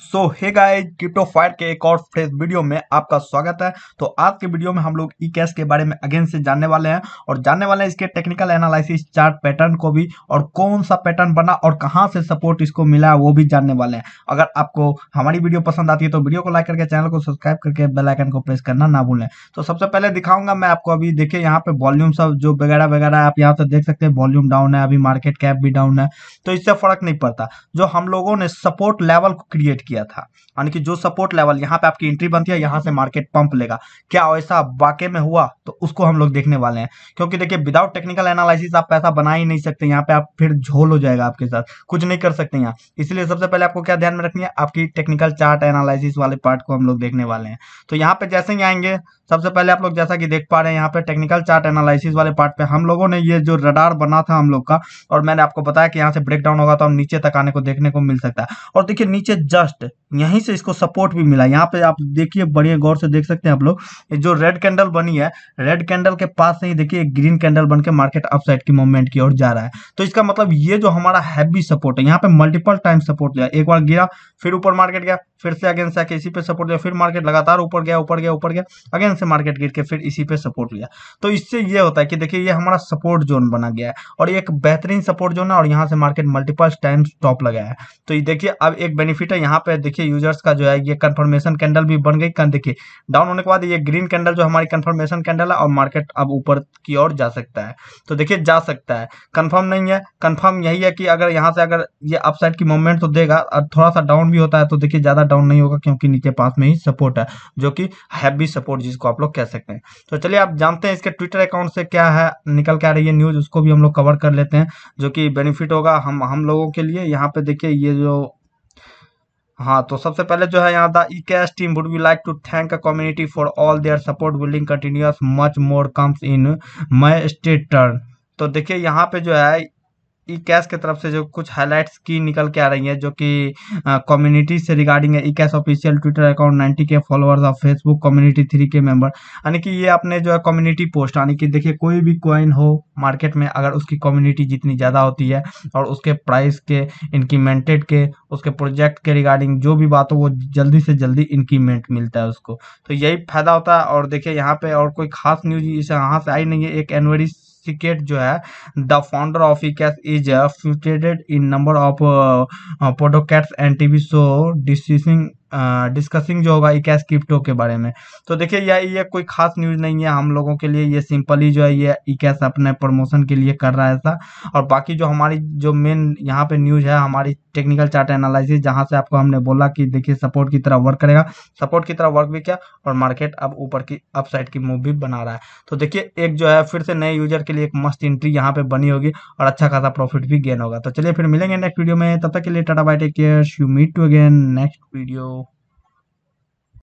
सो hey guys crypto fire के एक और फ्रेश वीडियो में आपका स्वागत है तो आज के वीडियो में हम लोग ई e कैश के बारे में अगेन से जानने वाले हैं और जानने वाले हैं इसके टेक्निकल एनालिसिस चार्ट पैटर्न को भी और कौन सा पैटर्न बना और कहां से सपोर्ट इसको मिला है वो भी जानने वाले हैं अगर आपको हमारी वीडियो पसंद आती है तो वीडियो को लाइक करके चैनल को सब्सक्राइब करके बेलाइकन को प्रेस करना ना भूलें तो सबसे पहले दिखाऊंगा मैं आपको अभी देखिए यहाँ पे वॉल्यूम सब जो वगैरह वगैरह आप यहाँ से देख सकते हैं वॉल्यूम डाउन है अभी मार्केट कैप भी डाउन है तो इससे फर्क नहीं पड़ता जो हम लोगों ने सपोर्ट लेवल को क्रिएट किया था यानी कि जो सपोर्ट लेवल यहाँ पे आपकी एंट्री बनती है यहाँ से मार्केट पंप लेगा क्या ऐसा वाकई में हुआ तो उसको हम लोग देखने वाले हैं क्योंकि देखिए विदाउट टेक्निकल एनालिसिस आप पैसा बना ही नहीं सकते यहाँ पे आप फिर झोल हो जाएगा आपके साथ कुछ नहीं कर सकते यहाँ इसलिए सबसे पहले आपको क्या ध्यान में रखनी है आपकी टेक्निकल चार्ट एनालिसिस वाले पार्ट को हम लोग देखने वाले हैं तो यहाँ पे जैसे ही आएंगे सबसे पहले आप लोग जैसा कि देख पा रहे हैं यहाँ पे टेक्निकल चार्ट एनालिसिस वाले पार्ट पे हम लोगों ने ये जो रडार बना था हम लोग का और मैंने आपको बताया कि यहाँ से ब्रेक डाउन होगा तो हम नीचे तक आने को देखने को मिल सकता है और देखिए नीचे जस्ट यहीं से इसको सपोर्ट भी मिला यहाँ पे आप देखिए बढ़िया गौर से देख सकते हैं आप लोग जो रेड कैंडल बनी है रेड कैंडल के पास से ही देखिए ग्रीन कैंडल बन के मार्केट अपसाइड की मूवमेंट की ओर जा रहा है तो इसका मतलब ये जो हमारा हैवी सपोर्ट है यहाँ पे मल्टीपल टाइम सपोर्ट लिया एक बार गिरा फिर ऊपर मार्केट गया फिर से अगेन से आके इसी पे सपोर्ट लिया फिर मार्केट लगातार ऊपर गया ऊपर गया ऊपर गया अगेन से मार्केट गिर के फिर इसी पे सपोर्ट लिया तो इससे ये होता है कि देखिए ये हमारा सपोर्ट जोन बना गया है और एक बेहतरीन सपोर्ट जोन है और यहाँ से मार्केट मल्टीपल टाइम्स टॉप लगाया है तो देखिए अब एक बेनिफिट है यहाँ पे देखिए यूजर्स का जो है ये कन्फर्मेशन कैंडल भी बन गई देखिए डाउन होने के बाद ये ग्रीन कैंडल जो हमारी कन्फर्मेशन कैंडल है और मार्केट अब ऊपर की ओर जा सकता है तो देखिए जा सकता है कन्फर्म नहीं है कन्फर्म यही है कि अगर यहाँ से अगर ये अपसाइड की मूवमेंट तो देगा और थोड़ा सा डाउन भी होता है तो देखिए ज्यादा ज्यादा डाउन नहीं होगा क्योंकि नीचे पास में ही सपोर्ट है जो कि हैवी सपोर्ट जिसको आप लोग कह सकते हैं तो चलिए आप जानते हैं इसके ट्विटर अकाउंट से क्या है निकल के आ रही है न्यूज उसको भी हम लोग कवर कर लेते हैं जो कि बेनिफिट होगा हम हम लोगों के लिए यहाँ पे देखिए ये जो हाँ तो सबसे पहले जो है यहाँ the E cash team would we like to thank a community for all their support building continues much more comes in my state turn तो देखिए यहाँ पे जो है ई कैश की तरफ से जो कुछ हाईलाइट्स की निकल के आ रही है जो कि कम्युनिटी से रिगार्डिंग है eCash official Twitter account ninety K followers of Facebook community three K member यानी कि ये अपने जो है कम्युनिटी पोस्ट यानी कि देखिए कोई भी कॉइन हो मार्केट में अगर उसकी कम्युनिटी जितनी ज़्यादा होती है और उसके प्राइस के इंक्रीमेंटेड के उसके प्रोजेक्ट के रिगार्डिंग जो भी बात हो वो जल्दी से जल्दी इंक्रीमेंट मिलता है उसको तो यही फायदा होता है और देखिए यहाँ पे और कोई खास न्यूज इसे यहाँ से आई नहीं है एक एनवरी सिकेट जो है the founder of eCash is featured in number of podcasts and TV show discussing discussing जो होगा इकैस क्रिप्टो के बारे में तो देखिए यह ये कोई खास न्यूज़ नहीं है हम लोगों के लिए ये सिंपली जो है ये इकैस अपने प्रमोशन के लिए कर रहा है ऐसा और बाकी जो हमारी जो मेन यहाँ पे न्यूज़ है हमारी टेक्निकल चार्ट एनालिसिस जहाँ से आपको हमने बोला कि देखिए सपोर्ट की तरह वर्क करेगा सपोर्ट की तरह वर्क भी किया और मार्केट अब ऊपर की अप साइड की मूव भी बना रहा है तो देखिए एक जो है फिर से नए यूजर के लिए एक मस्त एंट्री यहाँ पे बनी होगी और अच्छा खासा प्रॉफिट भी गेन होगा तो चलिए फिर मिलेंगे नेक्स्ट वीडियो में तब तक के लिए tata bye take care you meet to again next video